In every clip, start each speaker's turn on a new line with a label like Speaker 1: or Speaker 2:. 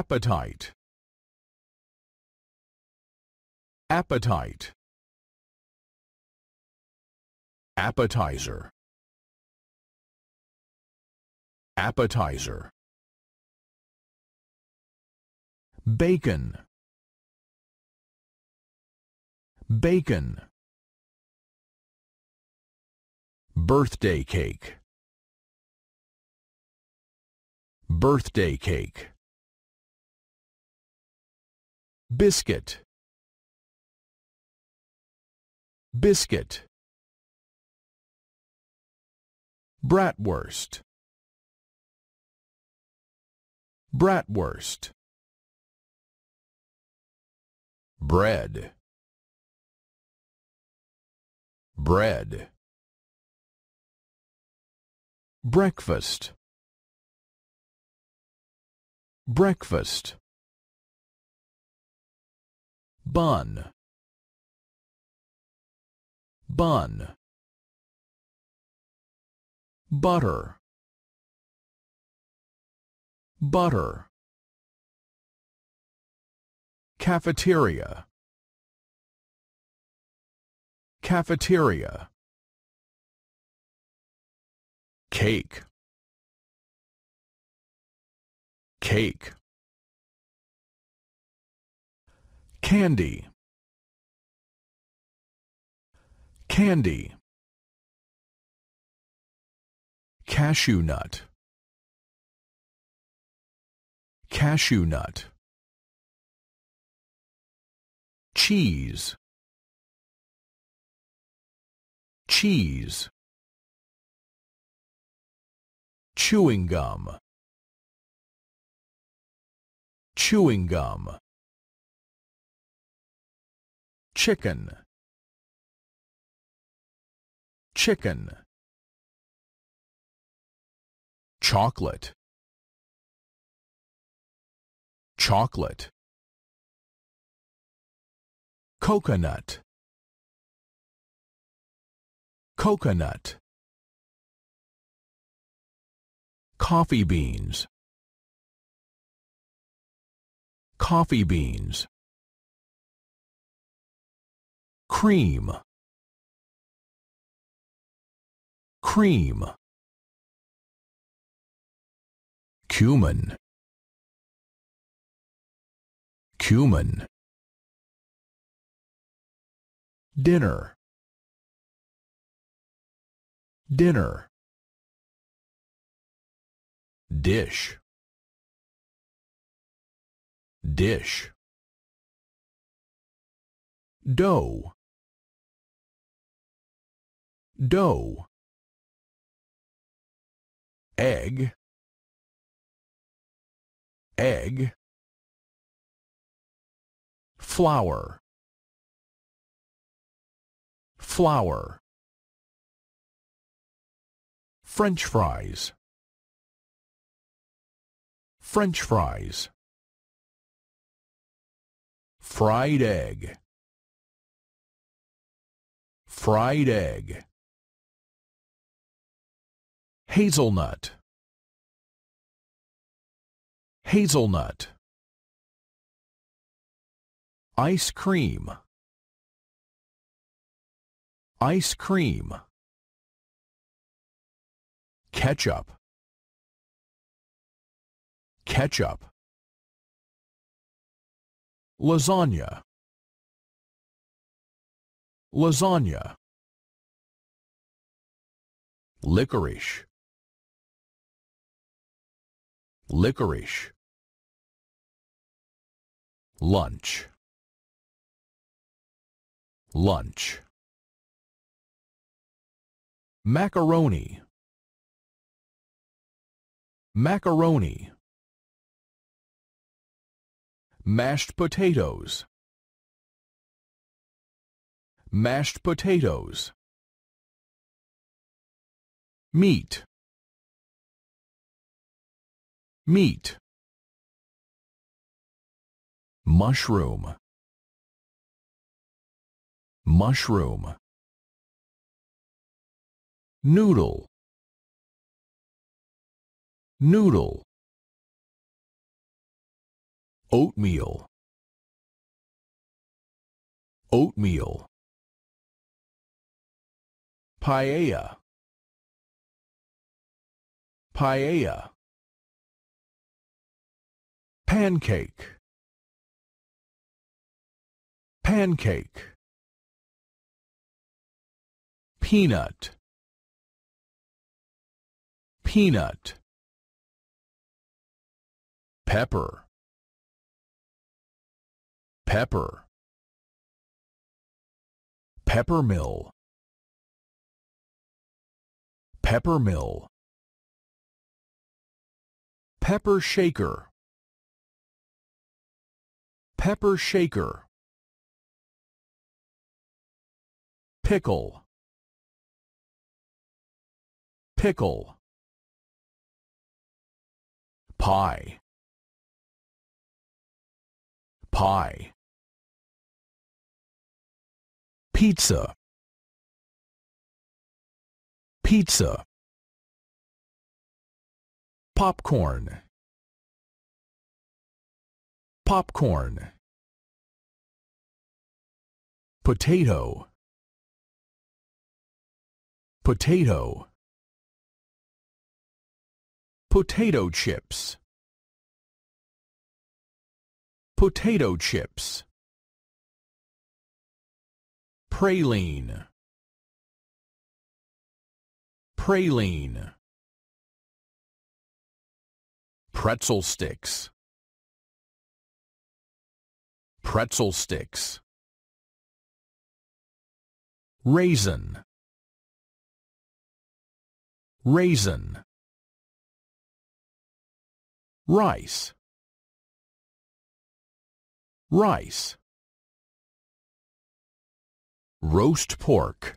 Speaker 1: Appetite. Appetite. Appetizer. Appetizer. Bacon. Bacon. Birthday cake. Birthday cake. biscuit biscuit bratwurst bratwurst bread bread breakfast breakfast bun bun butter butter cafeteria cafeteria cake cake Candy. Candy. Cashew nut. Cashew nut. Cheese. Cheese. Chewing gum. Chewing gum chicken chicken chocolate chocolate coconut coconut coffee beans coffee beans cream cream cumin cumin dinner dinner dish dish dough dough egg egg flour flour french fries french fries fried egg fried egg Hazelnut Hazelnut Ice cream Ice cream Ketchup Ketchup Lasagna Lasagna Licorice licorice lunch lunch macaroni macaroni mashed potatoes mashed potatoes meat meat mushroom mushroom noodle noodle oatmeal oatmeal paella paella Pancake. Pancake. Peanut. Peanut. Pepper. Pepper. Peppermill. Peppermill. Pepper shaker. Pepper shaker. Pickle. Pickle. Pie. Pie. Pizza. Pizza. Popcorn popcorn potato potato potato chips potato chips praline praline pretzel sticks pretzel sticks, raisin, raisin, rice, rice, roast pork,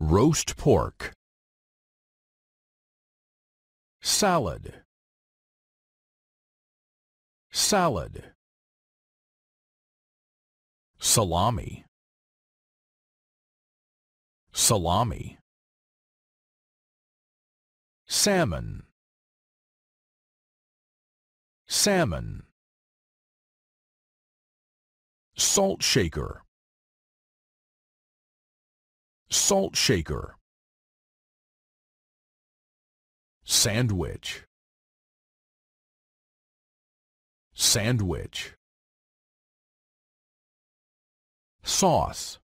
Speaker 1: roast pork, salad, Salad Salami Salami Salmon Salmon Salt shaker Salt shaker Sandwich Sandwich. Sauce.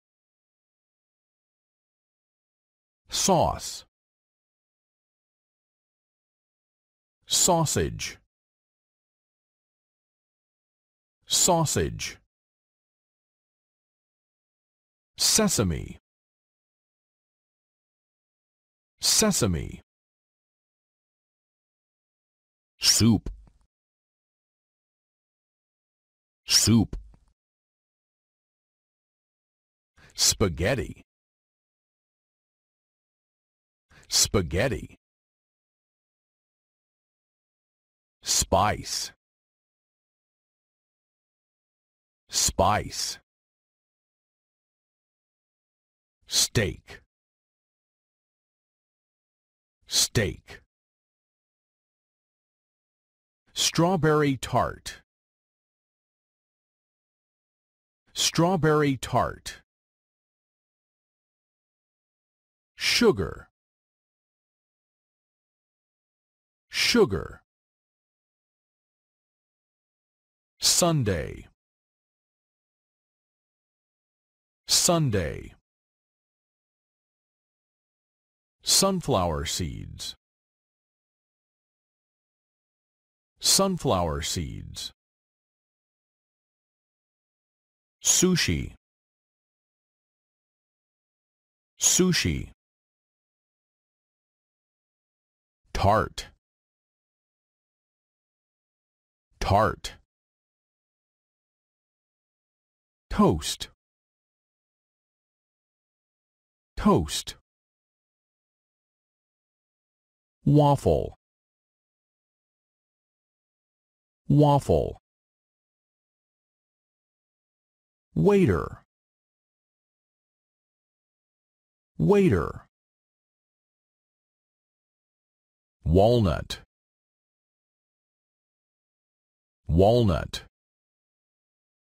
Speaker 1: Sauce. Sausage. Sausage. Sesame. Sesame. Soup. Soup. Spaghetti. Spaghetti. Spice. Spice. Steak. Steak. Strawberry tart. Strawberry tart. Sugar. Sugar. Sunday. Sunday. Sunflower seeds. Sunflower seeds sushi sushi tart tart toast toast waffle waffle waiter waiter walnut walnut